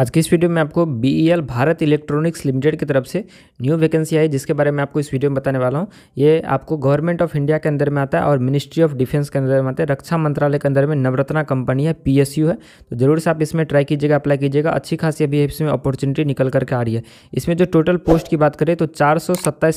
आज की इस वीडियो में आपको B e Bharat electronics limited की तरफ से न्यू वैकेंसी आई जिसके बारे में आपको इस वीडियो में बताने वाला हूँ ये आपको गवर्नमेंट ऑफ इंडिया के अंदर में आता है और मिनिस्ट्री ऑफ डिफेंस के अंदर में आता है रक्षा मंत्रालय के अंदर में नवरत्ना कंपनी है पीएसयू है तो जरूर से आप इसमें ट्राई कीजिएगा अप्लाई कीजिएगा अच्छी खासी अभी इसमें अपॉर्चुनिटी निकल करके आ रही है इसमें जो टोटल पोस्ट की बात करें तो चार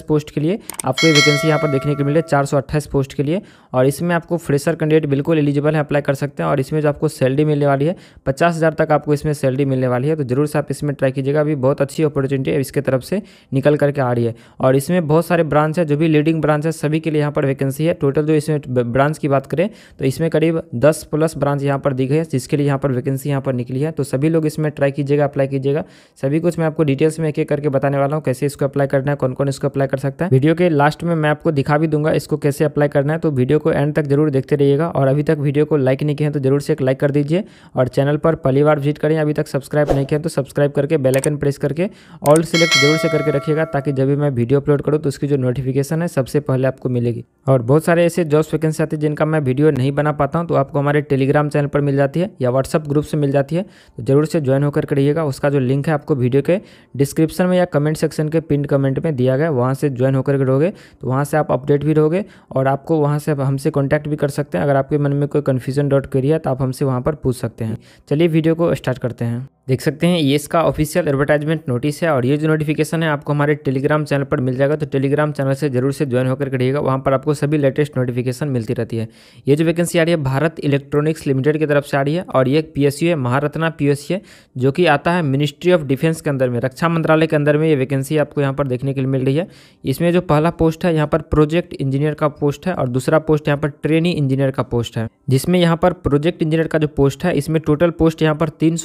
पोस्ट के लिए आपको ये वैकेंसी यहाँ पर देखने को मिले चार पोस्ट के लिए और इसमें आपको फ्रेशर कैंडिडेट बिल्कुल एलिजिबल है अप्लाई कर सकते हैं और इसमें जो आपको सैलरी मिलने वाली है पचास तक आपको इसमें सैलरी मिलने वाली वाली है तो ज़रूर से आप इसमें ट्राई कीजिएगा अभी बहुत अच्छी अपॉर्चुनिटी है इसके तरफ से निकल करके आ रही है और इसमें बहुत सारे ब्रांच है जो भी लीडिंग ब्रांच है सभी के लिए यहाँ पर वैकेंसी है टोटल जो इसमें ब्रांच की बात करें तो इसमें करीब दस प्लस ब्रांच यहाँ पर दी गई है जिसके लिए यहाँ पर वैकेंसी यहाँ पर निकली है तो सभी लोग इसमें ट्राई कीजिएगा अप्लाई कीजिएगा सभी कुछ मैं आपको डिटेल्स में एक एक करके बताने वाला हूँ कैसे इसको अप्लाई करना है कौन कौन इसको अप्लाई कर सकता है वीडियो के लास्ट में मैं आपको दिखा भी दूंगा इसको कैसे अप्लाई करना है तो वीडियो को एंड तक जरूर देखते रहिएगा और अभी तक वीडियो को लाइक नहीं किया तो जरूर से एक लाइक कर दीजिए और चैनल पर पहली बार विजिट करें अभी तक सब्सक्राइब नहीं किया तो सब्सक्राइब करके बेलाइकन प्रेस करके ऑल सेलेक्ट जरूर से करके रखिएगा ताकि जब भी मैं वीडियो अपलोड करूँ तो उसकी जो नोटिफिकेशन है सबसे पहले आपको मिलेगी और बहुत सारे ऐसे जॉब्स वैकेंसी आती है जिनका मैं वीडियो नहीं बना पाता हूँ तो आपको हमारे टेलीग्राम चैनल पर मिल जाती है या व्हाट्सअप ग्रुप से मिल जाती है तो जरूर से ज्वाइन होकर करिएगा उसका जो लिंक है आपको वीडियो के डिस्क्रिप्शन में या कमेंट सेक्शन के पिन कमेंट में दिया गया वहाँ से ज्वाइन होकर रहोगे तो वहाँ से आप अपडेट भी रहोगे और आपको वहाँ से हमसे कॉन्टैक्ट भी कर सकते हैं अगर आपके मन में कोई कन्फ्यूजन डॉट क्वेरी है तो आप हमसे वहाँ पर पूछ सकते हैं चलिए वीडियो को स्टार्ट करते हैं देख सकते हैं ये इसका ऑफिशियल एडवर्टाइजमेंट नोटिस है और ये जो नोटिफिकेशन है आपको हमारे टेलीग्राम चैनल पर मिल जाएगा तो टेलीग्राम चैनल से जरूर से ज्वाइन होकर करिएगा वहाँ पर आपको सभी लेटेस्ट नोटिफिकेशन मिलती रहती है ये जो वैकेंसी आ रही है भारत इलेक्ट्रॉनिक्स लिमिटेड की तरफ से आ रही है और ये पी है महारत्ना पी है जो कि आता है मिनिस्ट्री ऑफ डिफेंस के अंदर में रक्षा मंत्रालय के अंदर में ये वैकेंसी आपको यहाँ पर देखने के लिए मिल रही है इसमें जो पहला पोस्ट है यहाँ पर प्रोजेक्ट इंजीनियर का पोस्ट है और दूसरा पोस्ट यहाँ पर ट्रेनिंग इंजीनियर का पोस्ट है जिसमें यहाँ पर प्रोजेक्ट इंजीनियर का जो पोस्ट है इसमें टोटल पोस्ट यहाँ पर तीन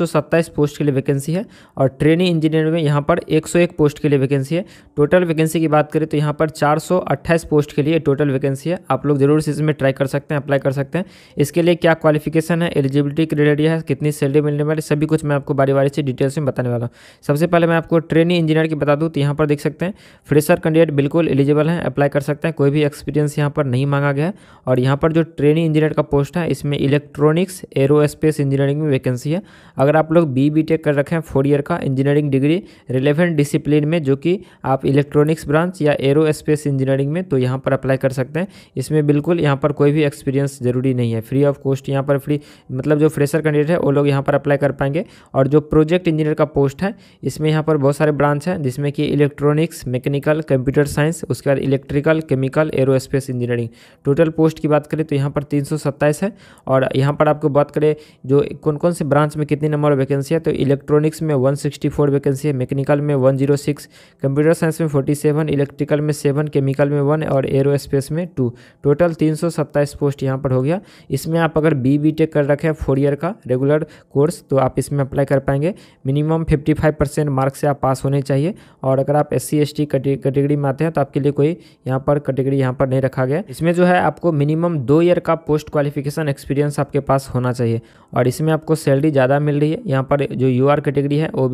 पोस्ट के लिए वैकेंसी है और ट्रेनी इंजीनियर में यहाँ पर 101 पोस्ट के लिए वैकेंसी है टोटल वैकेंसी की बात करें तो यहाँ पर 428 पोस्ट के लिए टोटल वैकेंसी है आप लोग जरूर से इसमें ट्राई कर सकते हैं अप्लाई कर सकते हैं इसके लिए क्या क्वालिफिकेशन है एलिजिबिलिटी क्रेडिटिया है कितनी सैलरी मिलने वाली सभी कुछ मैं आपको बारी बारी से डिटेल्स में बताने वाला हूँ सबसे पहले मैं आपको ट्रेनी इंजीनियर की बता दूँ तो यहाँ पर देख सकते हैं फ्रेशर कैंडिडेट बिल्कुल एलिजिबल है अप्लाई कर सकते हैं कोई भी एक्सपीरियंस यहाँ पर नहीं मांगा गया और यहाँ पर जो ट्रेनी इंजीनियर का पोस्ट है इसमें इलेक्ट्रॉनिक्स एरोस्पेस इंजीनियरिंग में वैकेंसी है अगर आप लोग बी कर रखे हैं फोर ईयर का इंजीनियरिंग डिग्री रिलेवेंट डिसिप्लिन में जो कि आप इलेक्ट्रॉनिक्स ब्रांच या एरो स्पेस इंजीनियरिंग में तो यहाँ पर अप्लाई कर सकते हैं इसमें बिल्कुल यहाँ पर कोई भी एक्सपीरियंस ज़रूरी नहीं है फ्री ऑफ कॉस्ट यहाँ पर फ्री मतलब जो फ्रेशर कैंडिडेट है वो लोग यहाँ पर अप्लाई कर पाएंगे और जो प्रोजेक्ट इंजीनियर का पोस्ट है इसमें यहाँ पर बहुत सारे ब्रांच हैं जिसमें कि इलेक्ट्रॉनिक्स मैकेनिकल कंप्यूटर साइंस उसके बाद electrical chemical aerospace engineering total post की बात करें तो यहाँ पर तीन है और यहाँ पर आपको बात करें जो कौन कौन से ब्रांच में कितनी नंबर वैकेंसी है तो इलेक्ट्रॉनिक्स में 164 वैकेंसी है मैकेनिकल में 106 कंप्यूटर साइंस में 47 इलेक्ट्रिकल में सेवन केमिकल में वन और एरोस्पेस में टू टोटल तीन पोस्ट यहाँ पर हो गया इसमें आप अगर बी बी टेक कर रखे हैं फोर ईयर का रेगुलर कोर्स तो आप इसमें अप्लाई कर पाएंगे मिनिमम 55 परसेंट मार्क्स से आप पास होने चाहिए और अगर आप S C S T category में आते हैं तो आपके लिए कोई यहाँ पर कैटेगरी यहाँ पर नहीं रखा गया इसमें जो है आपको मिनिमम दो ईयर का पोस्ट क्वालिफिकेशन एक्सपीरियंस आपके पास होना चाहिए और इसमें आपको सैलरी ज़्यादा मिल रही है यहाँ पर जो यू आर कैटेगरी है ओ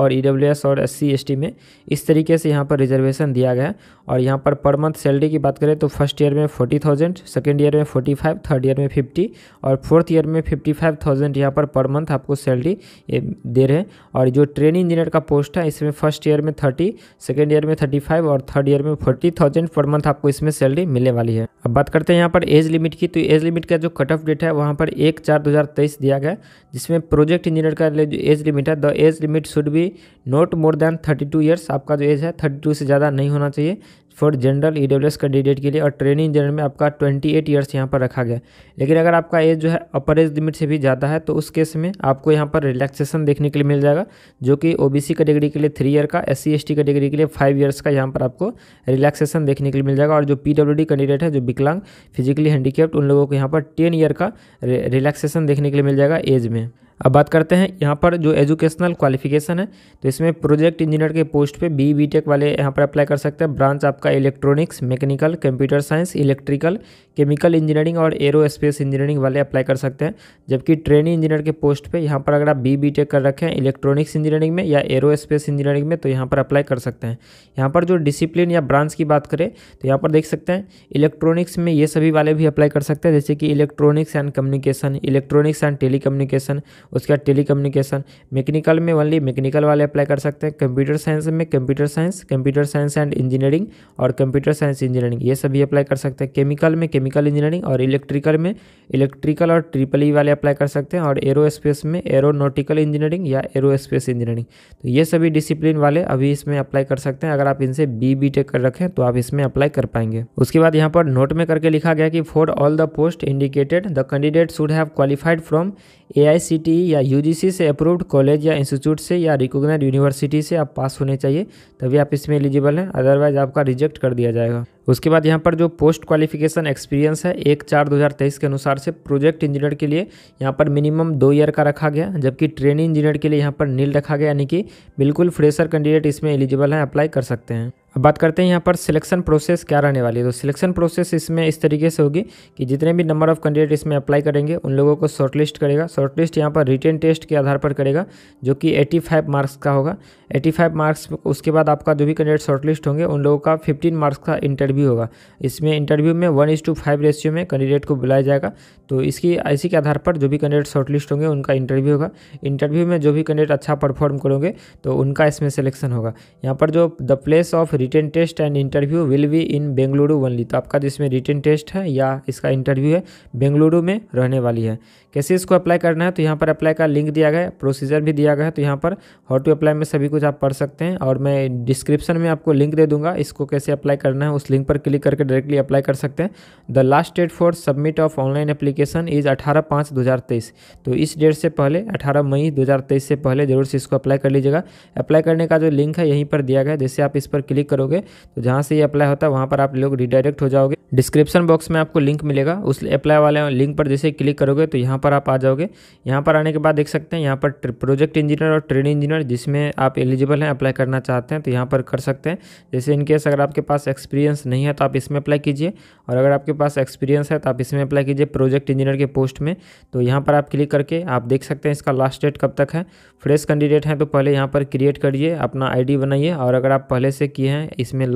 और ई e और एस सी में इस तरीके से यहाँ पर रिजर्वेशन दिया गया है और यहाँ पर पर मंथ सैलरी की बात करें तो फर्स्ट ईयर में फोर्टी थाउजेंड सेकेंड ईयर में फोर्टी फाइव थर्ड ईयर में फिफ्टी और फोर्थ ईयर में फिफ्टी फाइव थाउजेंड यहाँ पर पर मंथ आपको सैलरी दे रहे हैं और जो ट्रेनिंग इंजीनियर का पोस्ट है इसमें फर्स्ट ईयर में थर्टी सेकेंड ईयर में थर्टी फाइव और थर्ड ईयर में फोर्टी थाउजेंड पर मंथ आपको इसमें सैलरी मिलने वाली है अब बात करते हैं यहाँ पर एज लिमिट की तो एज लिमिट का जो कट ऑफ डेट है वहाँ पर एक चार दो दिया गया जिसमें प्रोजेक्ट इंजीनियर का एज लिमिट है the age limit should be not more than thirty two years आपका जो एज है थर्टी टू से ज़्यादा नहीं होना चाहिए for general E W S candidate के लिए और ट्रेनिंग जनरल में आपका ट्वेंटी एट ईयर्स यहाँ पर रखा गया लेकिन अगर आपका एज जो है अपर एज लिमिट से भी ज़्यादा है तो उस केस में आपको यहाँ पर रिलैक्सेशन देखने के लिए मिल जाएगा जो कि ओ बी सी कैटेगरी के लिए थ्री ईयर का S C S T category के लिए फाइव ईयर्स का यहाँ पर आपको रिलैक्सेशन देखने के लिए मिल जाएगा और जो पी डब्ल्यू डी कैंडिडेट है जो विकलांग फिजिकली हैंडीकेप्ट उन लोगों को यहाँ पर टेन ईयर का रिलैक्सेशन देखने के लिए मिल जाएगा एज में अब बात करते हैं यहाँ पर जो एजुकेशनल क्वालिफिकेशन है तो इसमें प्रोजेक्ट इंजीनियर के पोस्ट पे बी बी टेक वाले यहाँ पर अप्लाई कर सकते हैं ब्रांच आपका electronics mechanical computer science electrical chemical engineering और एरोस्पेस इंजीनियरिंग वाले अप्लाई कर सकते हैं जबकि ट्रेनिंग इंजीनियर के पोस्ट पर यहाँ पर अगर आप बी बी टेक कर रखें इलेक्ट्रॉनिक्स इंजीनियरिंग में या एरोस्पेस इंजीनियरिंग में तो यहाँ पर अप्लाई कर सकते हैं यहाँ पर जो डिसिप्लिन या ब्रांच की बात करें तो यहाँ पर देख सकते हैं इलेक्ट्रॉनिक्स में ये सभी वाले भी अप्लाई कर सकते हैं जैसे कि electronics and communication electronics and tele उसके बाद टेली कम्युनिकेशन मैकेनिकल में ओनली मैकेनिकल वाले अप्लाई कर सकते हैं कंप्यूटर साइंस में computer science computer science and engineering और कंप्यूटर साइंस इंजीनियरिंग ये सभी अप्लाई कर सकते हैं केमिकल में केमिकल इंजीनियरिंग और इलेक्ट्रिकल में इलेक्ट्रिकल और ट्रिपल ई e वाले अप्लाई कर सकते हैं और एरोस्पेस में एरोनोटिकल इंजीनियरिंग या एरोस्पेस इंजीनियरिंग तो ये सभी डिसिप्लिन वाले अभी इसमें अप्लाई कर सकते हैं अगर आप इनसे बी बी टेक कर रखें तो आप इसमें अप्लाई कर पाएंगे उसके बाद यहाँ पर नोट में करके लिखा गया कि for all the post indicated the candidate should have qualified from A e या यू से अप्रूव्ड कॉलेज या इंस्टीट्यूट से या रिकोगनाइज यूनिवर्सिटी से आप पास होने चाहिए तभी आप इसमें एलिजिबल हैं अदरवाइज आपका रिजेक्ट कर दिया जाएगा उसके बाद यहाँ पर जो पोस्ट क्वालिफिकेशन एक्सपीरियंस है एक चार 2023 के अनुसार से प्रोजेक्ट इंजीनियर के लिए यहाँ पर मिनिमम दो ईयर का रखा गया जबकि ट्रेनिंग इंजीनियर के लिए यहाँ पर नील रखा गया यानी कि बिल्कुल फ्रेशर कैंडिडेट इसमें एलिजिबल हैं अप्लाई कर सकते हैं अब बात करते हैं यहाँ पर सिलेक्शन प्रोसेस क्या रहने वाली है तो सिलेक्शन प्रोसेस इसमें इस तरीके से होगी कि जितने भी नंबर ऑफ कैंडिडेट इसमें अप्लाई करेंगे उन लोगों को शॉर्टलिस्ट करेगा शॉर्टलिस्ट यहाँ पर रिटर्न टेस्ट के आधार पर करेगा जो कि 85 मार्क्स का होगा 85 मार्क्स उसके बाद आपका जो भी कैंडिडेट शॉर्टलिस्ट होंगे उन लोगों का फिफ्टीन मार्क्स का इंटरव्यू होगा इसमें इंटरव्यू में वन टू फाइव रेशियो में कैंडिडेट को बुलाया जाएगा तो इसकी इसी के आधार पर जो भी कैंडिडेट शॉर्टलिस्ट होंगे उनका इंटरव्यू होगा इंटरव्यू में जो भी कैंडिडेट अच्छा परफॉर्म करोगे तो उनका इसमें सिलेक्शन होगा यहाँ पर जो the place of written test and interview will be in Bengaluru only तो आपका जिसमें रिटर्न टेस्ट है या इसका इंटरव्यू है बेंगलुरु में रहने वाली है कैसे इसको अप्लाई करना है तो यहाँ पर अप्लाई का लिंक दिया गया है प्रोसीजर भी दिया गया है तो यहाँ पर हाउ टू अप्लाई में सभी कुछ आप पढ़ सकते हैं और मैं डिस्क्रिप्शन में आपको लिंक दे दूंगा इसको कैसे अप्लाई करना है उस लिंक पर क्लिक करके डायरेक्टली अप्लाई कर सकते हैं the last date for submit of online application is अठारह पाँच दो हज़ार तेईस तो इस डेट से पहले अठारह मई दो हज़ार तेईस से पहले जरूर से इसको अप्लाई कर लीजिएगा अप्लाई करने का जो लिंक है यहीं पर दिया गया जैसे आप इस पर क्लिक करोगे तो जहाँ से ये अप्लाई होता है वहाँ पर आप लोग रिडायरेक्ट हो जाओगे डिस्क्रिप्शन बॉक्स में आपको लिंक मिलेगा उस अप्लाई वाले लिंक पर जैसे क्लिक करोगे तो यहाँ पर आप आ जाओगे यहाँ पर आने के बाद देख सकते हैं यहाँ पर प्रोजेक्ट इंजीनियर और ट्रेड इंजीनियर जिसमें आप एलिजिबल हैं अप्लाई करना चाहते हैं तो यहाँ पर कर सकते हैं जैसे इनकेस अगर आपके पास एक्सपीरियंस नहीं है तो आप इसमें अप्लाई कीजिए और अगर आपके पास एक्सपीरियंस है तो आप इसमें अप्लाई कीजिए प्रोजेक्ट इंजीनियर के पोस्ट में तो यहाँ पर आप क्लिक करके आप देख सकते हैं इसका लास्ट डेट कब तक है फ्रेश कैंडिडेट हैं तो पहले यहाँ पर क्रिएट करिए अपना आई बनाइए और अगर आप पहले से किए हैं हैं इसमें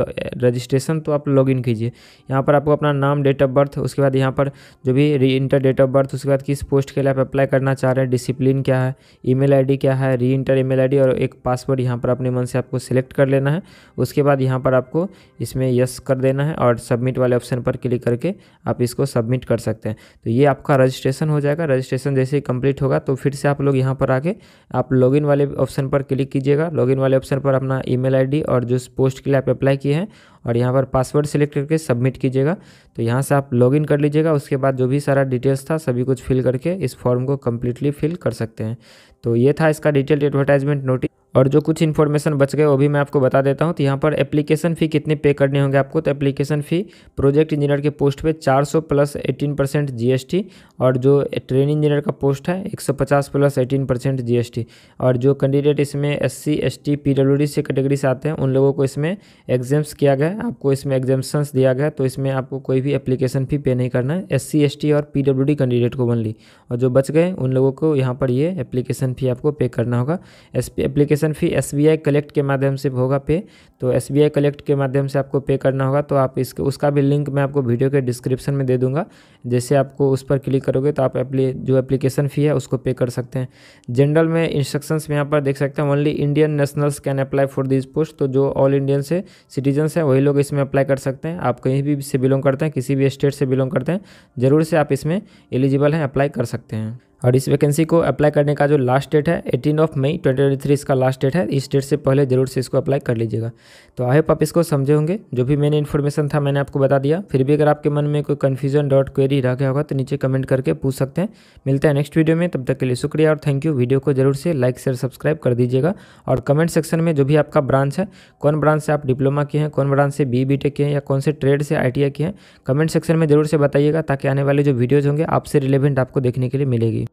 रजिस्ट्रेशन तो आप लॉगिन कीजिए यहाँ पर आपको अपना नाम डेट ऑफ बर्थ उसके बाद यहाँ पर जो भी री इंटर डेट ऑफ बर्थ उसके बाद किस पोस्ट के लिए आप अप्लाई करना चाह रहे हैं डिसिप्लिन क्या है ईमेल आईडी क्या है री इंटर ईमेल आईडी और एक पासवर्ड यहाँ पर अपने मन से आपको सिलेक्ट कर लेना है उसके बाद यहाँ पर आपको इसमें यस कर देना है और सबमिट वाले ऑप्शन पर क्लिक करके आप इसको सबमिट कर सकते हैं तो ये आपका रजिस्ट्रेशन हो जाएगा रजिस्ट्रेशन जैसे ही कंप्लीट होगा तो फिर से आप लोग यहाँ पर आके आप लॉगिन वाले ऑप्शन पर क्लिक कीजिएगा लॉगिन वाले ऑप्शन पर अपना ईमेल आईडी और जो पोस्ट के लिए आप अप्लाई किए हैं और यहाँ पर पासवर्ड सेलेक्ट करके सबमिट कीजिएगा तो यहाँ से आप लॉगिन कर लीजिएगा उसके बाद जो भी सारा डिटेल्स था सभी कुछ फिल करके इस फॉर्म को कम्प्लीटली फिल कर सकते हैं तो ये था इसका डिटेल्ड एडवर्टाइजमेंट नोटिस और जो कुछ इन्फॉर्मेशन बच गए वो भी मैं आपको बता देता हूँ तो यहाँ पर एप्लीकेशन फ़ी कितने पे करने होंगे आपको तो एप्लीकेशन फ़ी प्रोजेक्ट इंजीनियर के पोस्ट पे 400 प्लस 18 परसेंट जी और जो ट्रेन इंजीनियर का पोस्ट है 150 प्लस 18 परसेंट जी और जो कैंडिडेट इसमें एस सी एस टी से कैटेगरी से आते हैं उन लोगों को इसमें एग्जाम्स किया गया है आपको इसमें एग्जामेशन दिया गया है तो इसमें आपको कोई भी एप्लीकेशन फ़ी पे नहीं करना है एस सी और पी कैंडिडेट को बनली और जो बच गए उन लोगों को यहाँ पर ये एप्लीकेशन फ़ी आपको पे करना होगा as application fee S collect के माध्यम से होगा पे तो एस कलेक्ट के माध्यम से आपको पे करना होगा तो आप इसके उसका भी लिंक मैं आपको वीडियो के डिस्क्रिप्शन में दे दूँगा जैसे आपको उस पर क्लिक करोगे तो आप जो एप्लीकेशन फ़ी है उसको पे कर सकते हैं जनरल में इंस्ट्रक्शंस में यहाँ पर देख सकते हैं only Indian nationals can apply for this post तो जो ऑल इंडियन से सिटीजन्स हैं वही सभी लोग इसमें अप्लाई कर सकते हैं आप कहीं भी से बिलोंग करते हैं किसी भी स्टेट से बिलोंग करते हैं ज़रूर से आप इसमें एलिजिबल हैं अप्लाई कर सकते हैं और इस वैकेंसी को अप्लाई करने का जो लास्ट डेट है एटीन ऑफ मई 2023 इसका लास्ट डेट है इस डेट से पहले ज़रूर से इसको अप्लाई कर लीजिएगा तो आई होप आप इसको समझे होंगे जो भी मैंने इन्फॉर्मेशन था मैंने आपको बता दिया फिर भी अगर आपके मन में कोई कन्फ्यूजन डॉट क्वेरी रह गया होगा तो नीचे कमेंट करके पूछ सकते हैं मिलते हैं नेक्स्ट वीडियो में तब तक के लिए शुक्रिया और थैंक यू वीडियो को जरूर से लाइक शेयर सब्सक्राइब कर दीजिएगा और कमेंट सेक्शन में जो भी आपका ब्रांच है कौन ब्रांच से आप डिप्लोमा किए हैं कौन ब्रांच से बी बी टेक किए हैं या कौन से ट्रेड से आई टी आई किए हैं कमेंट सेक्शन में जरूर से बताइएगा ताकि आने वाले जो वीडियोज़ होंगे आपसे रिलेवेंट आपको देखने के लिए मिलेगी